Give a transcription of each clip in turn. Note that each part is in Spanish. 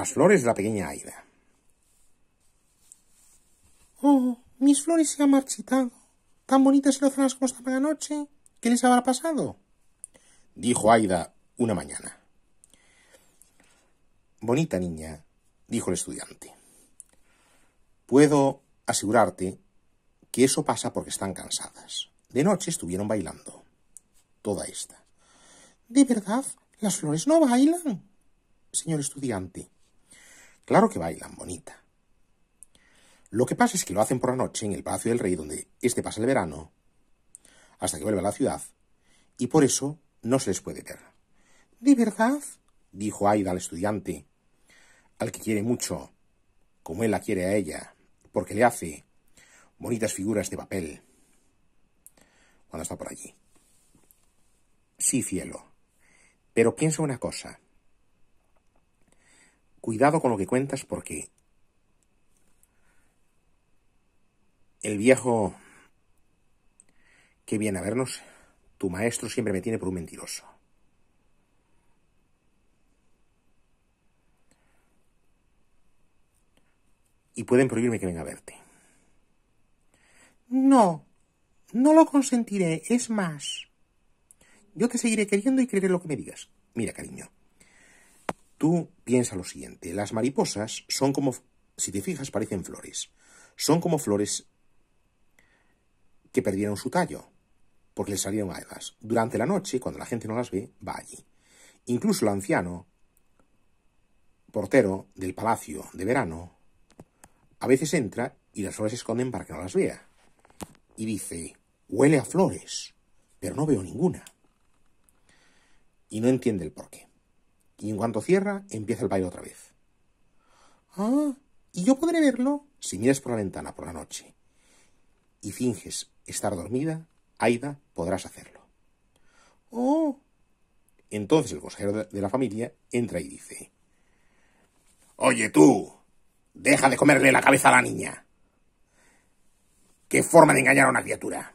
las flores de la pequeña Aida. Oh, mis flores se han marchitado. Tan bonitas y lozanas como esta la noche. ¿Qué les habrá pasado? Dijo Aida una mañana. Bonita niña, dijo el estudiante. Puedo asegurarte que eso pasa porque están cansadas. De noche estuvieron bailando. Toda esta. ¿De verdad? ¿Las flores no bailan? Señor estudiante, Claro que bailan, bonita. Lo que pasa es que lo hacen por la noche en el Palacio del Rey, donde éste pasa el verano, hasta que vuelve a la ciudad, y por eso no se les puede ver. ¿De verdad? dijo Aida al estudiante, al que quiere mucho, como él la quiere a ella, porque le hace bonitas figuras de papel cuando está por allí. Sí, cielo. Pero piensa una cosa cuidado con lo que cuentas porque el viejo que viene a vernos, tu maestro siempre me tiene por un mentiroso. Y pueden prohibirme que venga a verte. No, no lo consentiré. Es más, yo te seguiré queriendo y creeré lo que me digas. Mira, cariño, Tú piensa lo siguiente, las mariposas son como, si te fijas, parecen flores. Son como flores que perdieron su tallo, porque le salieron alas. Durante la noche, cuando la gente no las ve, va allí. Incluso el anciano, portero del palacio de verano, a veces entra y las flores se esconden para que no las vea. Y dice, huele a flores, pero no veo ninguna. Y no entiende el porqué y en cuanto cierra, empieza el baile otra vez. Ah, ¿y yo podré verlo? Si miras por la ventana por la noche y finges estar dormida, Aida, podrás hacerlo. Oh. Entonces el consejero de la familia entra y dice. Oye tú, deja de comerle la cabeza a la niña. Qué forma de engañar a una criatura.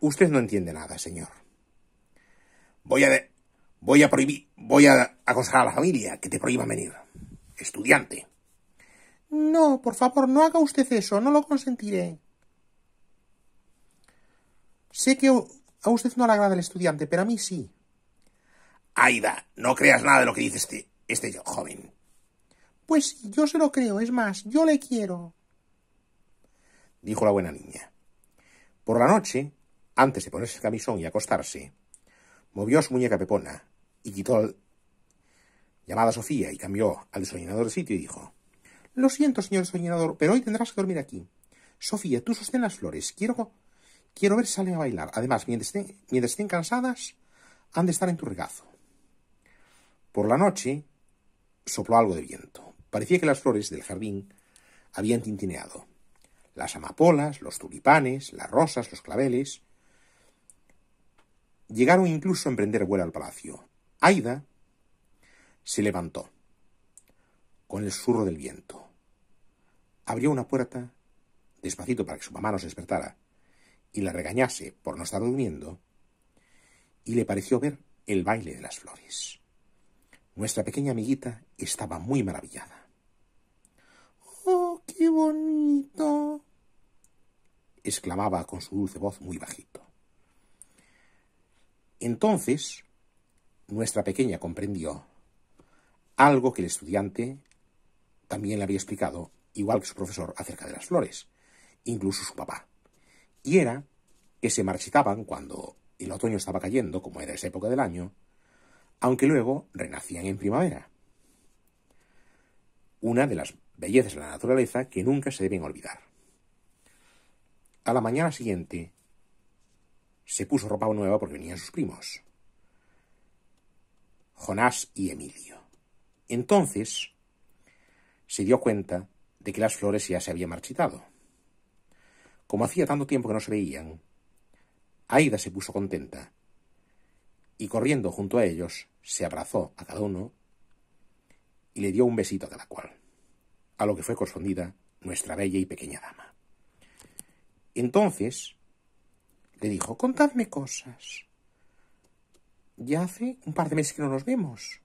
Usted no entiende nada, señor. Voy a, Voy a prohibir, voy a aconsejar a la familia que te prohíba venir. Estudiante. No, por favor, no haga usted eso, no lo consentiré. Sé que a usted no le agrada el estudiante, pero a mí sí. Aida, no creas nada de lo que dice este, este joven. Pues yo se lo creo, es más, yo le quiero. Dijo la buena niña. Por la noche, antes de ponerse el camisón y acostarse, movió su muñeca pepona, y quitó llamada Sofía y cambió al soñador de sitio y dijo Lo siento, señor soñador, pero hoy tendrás que dormir aquí. Sofía, tú sostén las flores. Quiero, quiero ver sale a bailar. Además, mientras estén, mientras estén cansadas, han de estar en tu regazo. Por la noche sopló algo de viento. Parecía que las flores del jardín habían tintineado. Las amapolas, los tulipanes, las rosas, los claveles. Llegaron incluso a emprender vuelo al palacio. Aida se levantó con el surro del viento. Abrió una puerta despacito para que su mamá no se despertara y la regañase por no estar durmiendo, y le pareció ver el baile de las flores. Nuestra pequeña amiguita estaba muy maravillada. ¡Oh, qué bonito! exclamaba con su dulce voz muy bajito. Entonces nuestra pequeña comprendió algo que el estudiante también le había explicado, igual que su profesor, acerca de las flores, incluso su papá. Y era que se marchitaban cuando el otoño estaba cayendo, como era esa época del año, aunque luego renacían en primavera. Una de las bellezas de la naturaleza que nunca se deben olvidar. A la mañana siguiente se puso ropa nueva porque venían sus primos. Jonás y Emilio. Entonces se dio cuenta de que las flores ya se habían marchitado. Como hacía tanto tiempo que no se veían, Aida se puso contenta y corriendo junto a ellos se abrazó a cada uno y le dio un besito a cada cual, a lo que fue correspondida nuestra bella y pequeña dama. Entonces le dijo, contadme cosas, ya hace un par de meses que no nos vemos.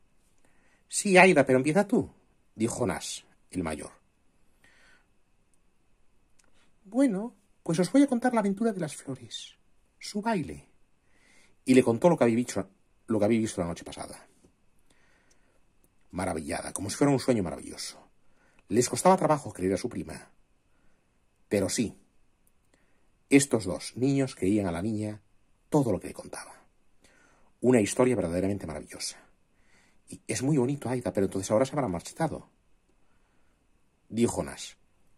Sí, Aida, pero empieza tú, dijo Nas, el mayor. Bueno, pues os voy a contar la aventura de las flores, su baile. Y le contó lo que había visto, lo que había visto la noche pasada. Maravillada, como si fuera un sueño maravilloso. Les costaba trabajo creer a su prima. Pero sí, estos dos niños creían a la niña todo lo que le contaba una historia verdaderamente maravillosa. Y es muy bonito, Aida, pero entonces ahora se habrá marchitado. Dijo Nash.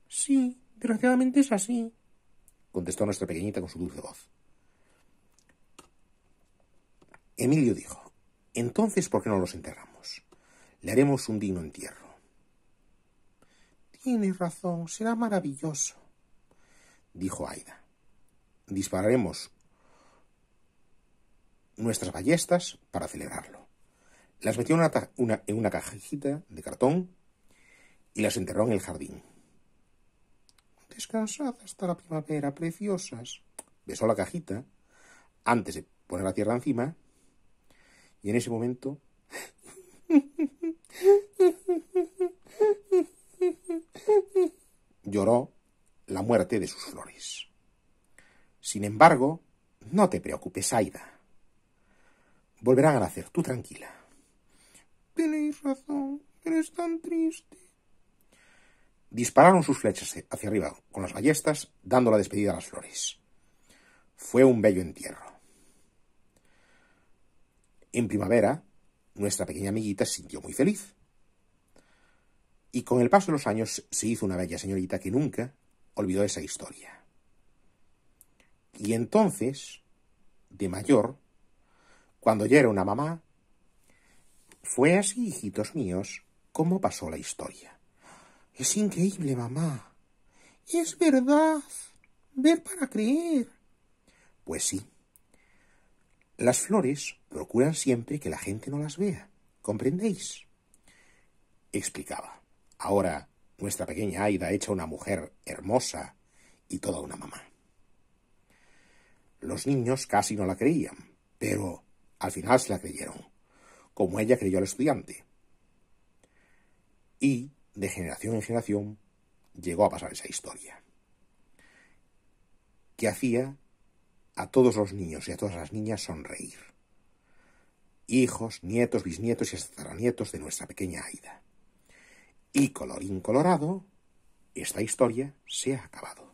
Sí, desgraciadamente es así, contestó nuestra pequeñita con su dulce voz. Emilio dijo, entonces, ¿por qué no los enterramos? Le haremos un digno entierro. Tienes razón, será maravilloso, dijo Aida. Dispararemos nuestras ballestas para celebrarlo. Las metió en una cajita de cartón y las enterró en el jardín. Descansad hasta la primavera, preciosas. Besó la cajita antes de poner la tierra encima y en ese momento... lloró la muerte de sus flores. Sin embargo, no te preocupes, Aida. Volverán a nacer, tú tranquila. Tenéis razón, eres tan triste. Dispararon sus flechas hacia arriba con las ballestas, dando la despedida a las flores. Fue un bello entierro. En primavera, nuestra pequeña amiguita se sintió muy feliz. Y con el paso de los años se hizo una bella señorita que nunca olvidó esa historia. Y entonces, de mayor, cuando yo era una mamá. Fue así, hijitos míos, como pasó la historia. Es increíble, mamá. Es verdad. Ver para creer. Pues sí. Las flores procuran siempre que la gente no las vea. ¿Comprendéis? Explicaba. Ahora, nuestra pequeña Aida hecha una mujer hermosa y toda una mamá. Los niños casi no la creían, pero al final se la creyeron, como ella creyó al estudiante. Y de generación en generación llegó a pasar esa historia, que hacía a todos los niños y a todas las niñas sonreír. Hijos, nietos, bisnietos y hasta de nuestra pequeña Aida. Y colorín colorado, esta historia se ha acabado.